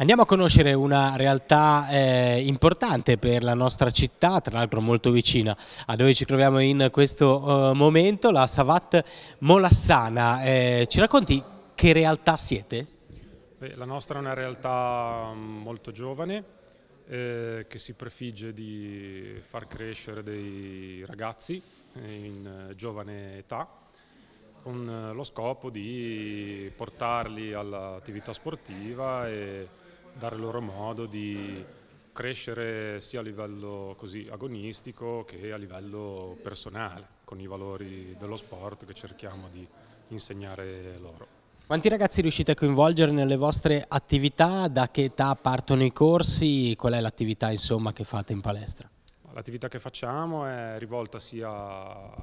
Andiamo a conoscere una realtà eh, importante per la nostra città, tra l'altro molto vicina a dove ci troviamo in questo eh, momento, la Savat Molassana. Eh, ci racconti che realtà siete? Beh, la nostra è una realtà mm, molto giovane eh, che si prefigge di far crescere dei ragazzi eh, in eh, giovane età con eh, lo scopo di portarli all'attività sportiva e dare loro modo di crescere sia a livello così agonistico che a livello personale con i valori dello sport che cerchiamo di insegnare loro. Quanti ragazzi riuscite a coinvolgere nelle vostre attività? Da che età partono i corsi? Qual è l'attività che fate in palestra? L'attività che facciamo è rivolta sia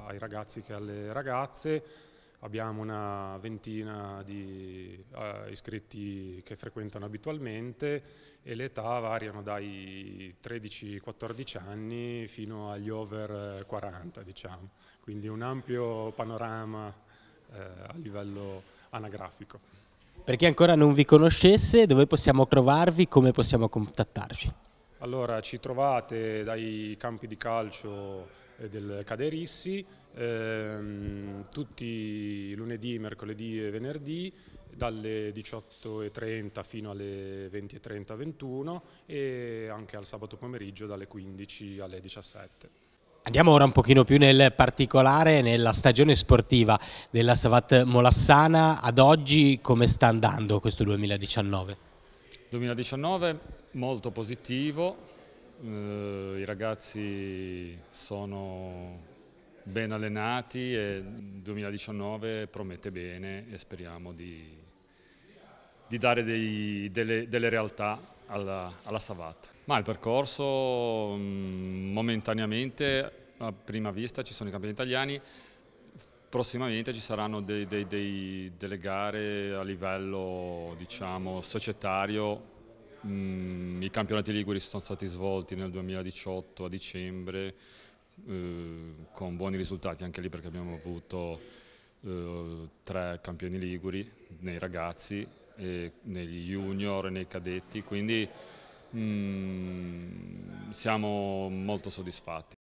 ai ragazzi che alle ragazze abbiamo una ventina di uh, iscritti che frequentano abitualmente e le età variano dai 13-14 anni fino agli over 40, eh, diciamo. quindi un ampio panorama uh, a livello anagrafico. Per chi ancora non vi conoscesse, dove possiamo trovarvi, come possiamo contattarci? Allora, ci trovate dai campi di calcio del Caderissi, ehm, tutti lunedì, mercoledì e venerdì dalle 18.30 fino alle 20.30, 21 e anche al sabato pomeriggio dalle 15 alle 17. Andiamo ora un pochino più nel particolare, nella stagione sportiva della Savat Molassana, ad oggi come sta andando questo 2019? 2019 molto positivo, eh, i ragazzi sono ben allenati e il 2019 promette bene e speriamo di, di dare dei, delle, delle, realtà alla, alla Savat. Ma il percorso mm, momentaneamente a prima vista ci sono i campioni italiani, prossimamente ci saranno dei, dei, dei, delle gare a livello diciamo, societario. Mm, I campionati liguri sono stati svolti nel 2018 a dicembre, eh, con buoni risultati anche lì perché abbiamo avuto eh, tre campioni liguri nei ragazzi, negli junior e nei cadetti, quindi mh, mm, siamo molto soddisfatti.